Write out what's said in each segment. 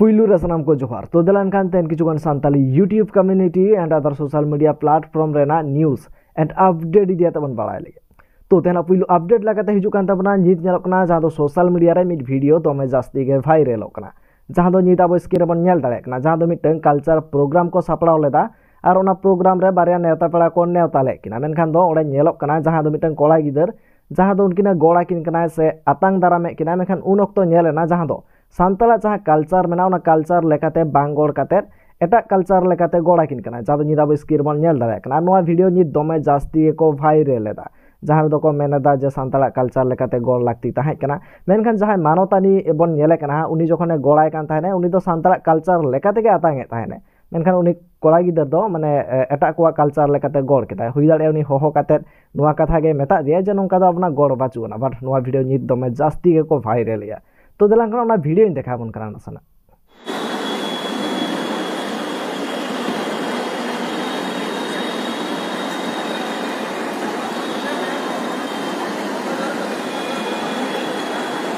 पुलू ᱨᱮᱥᱱᱟᱢ ᱠᱚ ᱡᱚᱦᱟᱨ ᱛᱚ ᱫᱮᱞᱟᱱ ᱠᱷᱟᱱ ᱛᱮᱱ ᱠᱤᱪᱷᱩᱜᱟᱱ YouTube community and other social media platform रेना न्यूज़ एंड अपडेट इदिया तबन बाड़ाय लगे तो तेना पुलू अपडेट लगाते हजू तबना नित जहाँ सोशल मीडिया रे मिट वीडियो तो दमे जास्ती के भाइरलकना जहाँ तो नित अब स्क्रीन बन नेल दाड़ेकना जहाँ मिटन कल्चर प्रोग्राम को सापड़ा और प्रोग्राम बारे नेवता पेड़ को नेवता ले किना मेनखान दो तो जहाँ मिटन कोड़ा गिदर जहाँ उनकिना गड़ा किन से आतंग दारामे किना मेनखान उन अक्तो जहाँ ᱥᱟᱱᱛᱟᱲ ᱡᱟᱦᱟᱸ ᱠᱟᱞᱪᱟᱨ ᱢᱮᱱᱟᱜᱼᱟ ᱚᱱᱟ ᱠᱟᱞᱪᱟᱨ ᱞᱮᱠᱟᱛᱮ ᱵᱟᱝ ᱜᱚᱲ ᱠᱟᱛᱮ ᱮᱴᱟᱜ ᱠᱟᱞᱪᱟᱨ ᱞᱮᱠᱟᱛᱮ ᱜᱚᱲᱟᱠᱤᱱ ᱠᱟᱱᱟ ᱡᱟᱦᱟᱸ ᱫᱚ ᱱᱤᱛ ᱟᱵᱚ ᱥᱠᱨᱤᱱ ᱵᱚᱱ ᱧᱮᱞ ᱫᱟᱲᱮᱭᱟᱜ ᱠᱟᱱᱟ ᱟᱨ ᱱᱚᱣᱟ ᱵᱷᱤᱰᱤᱭᱳ ᱱᱤᱛ ᱫᱚᱢᱮ ᱡᱟᱹᱥᱛᱤ ᱜᱮᱠᱚ ᱵᱷᱟᱭᱨᱟᱞ ᱮᱫᱟ ᱡᱟᱦᱟᱸ ᱨᱮᱫᱚ ᱠᱚ ᱢᱮᱱᱮᱫᱟ ᱡᱮ ᱥᱟᱱᱛᱟᱲ ᱠᱟᱞᱪᱟᱨ ᱞᱮᱠᱟᱛᱮ ᱜᱚᱲ ᱞᱟᱹᱠᱛᱤ ᱛᱟᱦᱮᱸ ᱠᱟᱱᱟ ᱢᱮᱱᱠᱷᱟᱱ ᱡᱟᱦᱟᱸᱭ ᱢᱟᱱᱚᱛᱟᱱᱤ ᱵᱚᱱ ᱧᱮᱞᱮ ᱠᱟᱱᱟ ᱩᱱᱤ ᱡᱚᱠᱷᱚᱱᱮ ᱜᱚᱲᱟᱭ ᱠᱟᱱ ᱛᱟᱦᱮᱱᱟ ᱩᱱᱤ ᱫᱚ ᱥᱟᱱᱛᱟᱲ ᱠᱟᱞᱪᱟᱨ ᱞᱮᱠᱟ ᱛᱮᱜᱮ ᱟᱛᱟᱝ ᱮ ᱛᱟᱦᱮᱱᱟ ᱢᱮᱱᱠᱷᱟᱱ ᱩᱱᱤ ᱠᱚᱲᱟ ᱜᱤᱫᱟᱹᱨ ᱫᱚ ᱢᱟᱱᱮ ᱮᱴᱟᱜ ᱠᱚᱣᱟᱜ ᱠᱟᱞᱪᱟᱨ ᱞᱮᱠᱟᱛᱮ ᱜᱚᱲ ᱠᱮᱫᱟᱭ ᱦᱩᱭ ᱫᱟᱲᱮᱭᱟᱜᱼᱟ ᱩᱱᱤ ᱦᱚᱦᱚ ᱠᱟᱛᱮᱫ ᱱᱚᱣᱟ ᱠᱟᱛᱷᱟ ᱜᱮ ᱢᱮᱛᱟ ᱫᱮᱭᱟ ᱡᱮ ᱱᱚᱝᱠᱟ ᱫᱚ ᱟᱵᱚᱱᱟᱜ ᱜᱚᱲ ᱵᱟᱹᱪᱩᱜ ᱟᱱᱟ ᱵᱟᱴ ᱱᱚᱣᱟ ᱵᱷᱤᱰᱤᱭᱳ ᱱᱤᱛ ᱫᱚᱢᱮ ᱡᱟᱹᱥᱛᱤ ᱜᱮᱠᱚ ᱵᱷᱟᱭᱨᱟᱞ ᱮᱜᱼᱟ तो दिलांकना भिडियो देखा बन करा नासना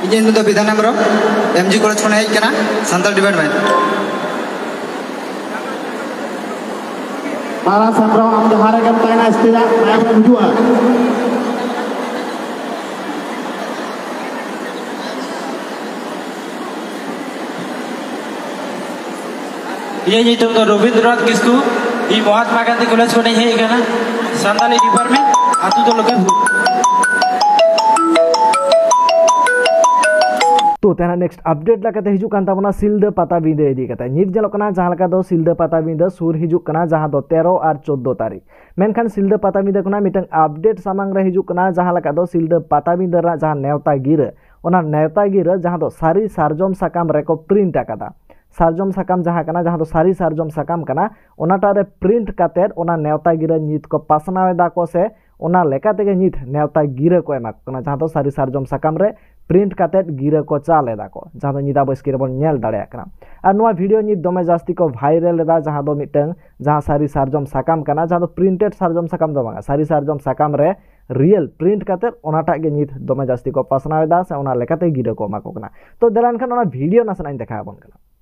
ᱤᱧ ᱧᱩᱛᱩᱢ ᱫᱚ ᱵᱤᱫᱷᱟᱱ ᱦᱮᱢᱵᱨᱚᱢ ᱮᱢ ᱡᱤ ᱠᱚᱞᱮᱡᱽ ᱠᱷᱚᱱ ᱦᱮᱡ ᱠᱟᱱᱟ ᱥᱟᱱᱛᱟᱲ ᱰᱤᱯᱟᱨᱴᱢᱮᱱᱴ ᱢᱟᱨᱟ ᱥᱟᱢᱨᱟᱣ ᱟᱢ ᱡᱟᱦᱟᱸ ᱨᱮᱜᱮᱢ ᱛᱟᱦᱮᱱᱟ ᱥᱴᱮᱡ ᱟᱢ ᱦᱤᱡᱩᱜᱼᱟ ये तो, तो रवींद्रनाथ किसकु ये महात्मा गांधी कॉलेज को नहीं है ये ना सान्ताली डिपार्टमेंट आतु तो लोग तो तेना नेक्स्ट अपडेट लगाते लगा हजून सिलदा पाताबिंदा इदीकते नितना जहाँ सिलदा बिंदे सुर हजून जहाँ दो तेरो और चौदह तारीख मेखान सिलदा बिंदे मिटन अपडेट सामांग हजून जहाँ सिलदा बिंदे जहाँ नेवता गिर नेवता गिर जहाँ सारी ᱫᱚ साकाम ᱥᱟᱨᱡᱚᱢ ᱥᱟᱠᱟᱢ ᱨᱮᱠᱚ सार्जम साकाम जहाँ जहाँ सारी सार्जम साकामटारे प्रिंट कते नेवता गिर को पासना को से लेकर नेवता गिर को जहाँ सारी सार्जम साकाम प्रिंट कते गिर को चाले को जहाँ निदा बस्की रेल दाड़ा भिडियो दमे जाती को भाइरल जहाँ मिट्टन जहाँ सारी सार्जम साकाम जहाँ प्रिंटेड सार्जम साकाम सारी सार्जम साकाम रियल प्रिंट कते दमे जाती को पासना से गिर को तो दिलान भिडियो ना सीना देखा बन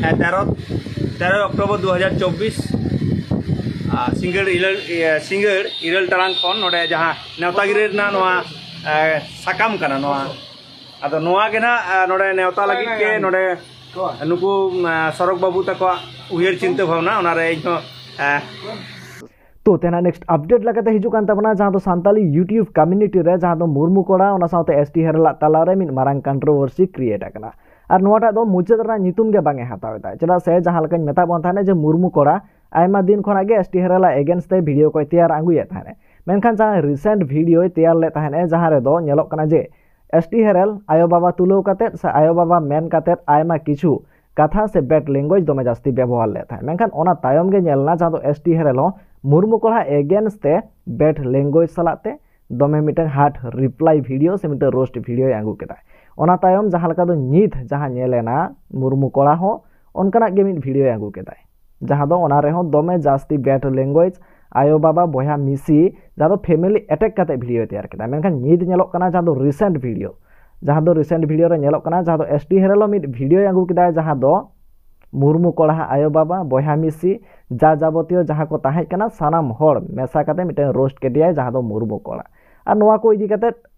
তেরো তেরোই অক্টোবর দু হাজার চব্বিস ᱥᱤᱸᱜᱟᱹᱲ ᱤᱨᱟᱹᱞ ᱥᱤᱸᱜᱟᱹᱲ ᱤᱨᱟᱹᱞ ᱴᱟᱲᱟᱝ ᱠᱷᱚᱱ ᱱᱚᱰᱮ ᱡᱟᱦᱟᱸ ᱱᱮᱣᱛᱟᱜᱤᱨᱤ ᱨᱮᱱᱟᱜ ᱱᱚᱣᱟ ᱥᱟᱠᱟᱢ ᱠᱟᱱᱟ ᱱᱚᱣᱟ ᱟᱫᱚ ᱱᱚᱣᱟ ᱜᱮ ᱱᱟᱜ ᱱᱚᱰᱮ ᱱᱮᱣᱛᱟ ᱞᱟᱹᱜᱤᱫ ᱜᱮ ᱱᱚᱰᱮ ᱱᱩᱠᱩ ᱥᱚᱨᱚᱜ ᱵᱟᱹᱵᱩ ᱛᱟᱠᱚᱣᱟᱜ ᱩᱭᱦᱟᱹᱨ ᱪᱤᱱᱛᱟᱹ ᱵᱷᱟᱵᱽᱱᱟ ᱚᱱᱟᱨᱮ ᱤᱧᱦᱚᱸ तो तेना नेक्स्ट अपडेट लगाते हजूँ जहाँ सानी यूट्यूब कम्यूनिटी जहाँ मुरमू कोड़ा साथ एस टी हेरला तलारे मांग कंट्रोवर्सी क्रिएट और मुचाद बांगे हाथाव चेदा से जहाँ मतबा जो मुरमू कड़ा दिन खाना एसटी हेरला एगेंस्ट भिडियो को तैयार आगुए मनखान जहाँ रिसेंट भिडियो तैयार लेने जहाँ जे एस टी हेरल आयो बाबा तुलवे से आयो बाबा मन किचु कथा से बेड लैंगुएज दमे जाती व्यवहार लेनामगेलना जहाँ एसटी हेरल मुरमू कड़ा एगेंस्ट बेड लैंगुएज सालाते दमे मिट्ट हार्ट रिप्लाई भिडियो से मिट्ट रोस्ट भिडियो आगू के ᱚᱱᱟ ᱛᱟᱭᱚᱢ ᱡᱟᱦᱟᱸ ᱞᱮᱠᱟ ᱫᱚ ᱱᱤᱛ ᱡᱟᱦᱟᱸ ᱧᱮᱞᱮᱱᱟ ᱢᱩᱨᱢᱩ ᱠᱚᱲᱟ ᱦᱚᱸ ᱚᱱᱠᱟᱱᱟᱜ ᱜᱮ ᱢᱤᱫ ᱵᱷᱤᱰᱤᱭᱳᱭ ᱟᱹᱜᱩ ᱠᱮᱫᱟᱭ ᱡᱟᱦᱟᱸ ᱫᱚ ᱚᱱᱟ ᱨᱮᱦᱚᱸ ᱫᱚᱢᱮ ᱡᱟᱹᱥᱛᱤ ᱵᱮᱴ ᱞᱮᱝᱜᱩᱭᱮᱡ आयो बाबा बया मिसी जहाँ फैमिली एटेक करते भिडियो तैयार किया मेखान नित जहाँ रिसेंट भिडियो जहाँ रिसेंट भिडियो जहाँ एस टी हेरलो मिट भिडियो आगू किया जहाँ मुरमु कड़ा आयो बाबा बया मिसी जा जावतियों जहाँ को सामान मेसा मिटे रोस्ट के दिया जहाँ मुरमु कड़ा और को इदी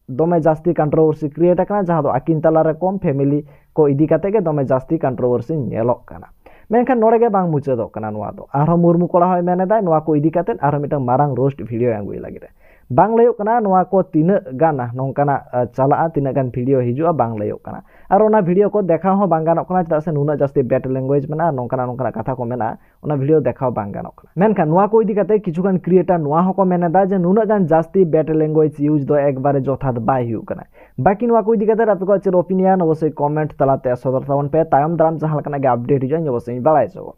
ᱫᱚᱢᱮ ᱡᱟᱹᱥᱛᱤ ᱠᱚᱱᱴᱨᱳᱵᱷᱟᱨᱥᱤ ᱠᱨᱤᱭᱮᱴ ᱟᱠᱟᱱᱟ ᱡᱟᱦᱟᱸ ᱫᱚ ᱟᱹᱠᱤᱱ ᱛᱟᱞᱟᱨᱮ ᱠᱚᱢ ᱯᱷᱮᱢᱤᱞᱤ ᱠᱚ ᱤᱫᱤ ᱠᱟᱛᱮ ᱜᱮ ᱫᱚᱢᱮ ᱡᱟᱹᱥᱛᱤ ᱠᱚᱱᱴᱨᱳᱵᱷᱟᱨᱥᱤ ᱧᱮᱞᱚᱜ ᱠᱟᱱᱟ ᱢᱮᱱᱠᱷᱟᱱ ᱱᱚᱰᱮ ᱜᱮ ᱵᱟᱝ ᱢᱩᱪᱟᱹᱫᱚᱜ ᱠᱟᱱᱟ ᱱᱚᱣᱟ ᱫᱚ ᱟᱨᱦᱚᱸ ᱢᱩᱨᱢᱩ ᱠᱚᱲᱟ ᱦᱚᱸᱭ ᱢᱮᱱᱮᱫᱟ ᱱᱚᱣᱟ ᱠᱚ ᱤᱫᱤ ᱠᱟᱛᱮ ᱟᱨᱦᱚᱸ ᱢᱤᱫᱴᱟᱝ ᱢᱟᱨᱟᱝ ᱨᱳᱥᱴ ᱵᱷᱤᱰᱤᱭᱳ ᱟᱹᱜᱩᱭ ᱞᱟᱹᱜᱤᱫ ᱵᱟᱝ ᱞᱟᱹᱭᱚᱜ ᱠᱟᱱᱟ ᱱᱚᱣᱟ ᱠᱚ ᱛᱤᱱᱟᱹᱜ ᱜᱟᱱ ᱱᱚᱝᱠᱟᱱᱟᱜ ᱪᱟᱞᱟᱜᱼᱟ ᱛᱤᱱᱟᱹᱜ ᱜᱟᱱ ᱵᱷᱤᱰᱤᱭᱳ ᱦᱤᱡᱩᱜᱼᱟ ᱵᱟᱝ ᱞᱟᱹᱭᱚᱜ ᱠᱟᱱᱟ और ना को देखा हो बांगानों चेदा से नुना जास्ती बैड लैंग्वेज में नौकाना नौकाना कथा को मेना वीडियो देखा बांगानों को इदी करते क्रिएटर नुआ को मेनेदा जे नुना गान जास्ती बैड लैंग्वेज यूज दो एकबारे जथात बाय बाकी नुआ को आपको चेर ओपिनियन अवश्य कमेंट तलाते सदर तावन पे तायम दाराम जहां लकना गे अपडेट हिजो अवश्य बाड़ाय जाओ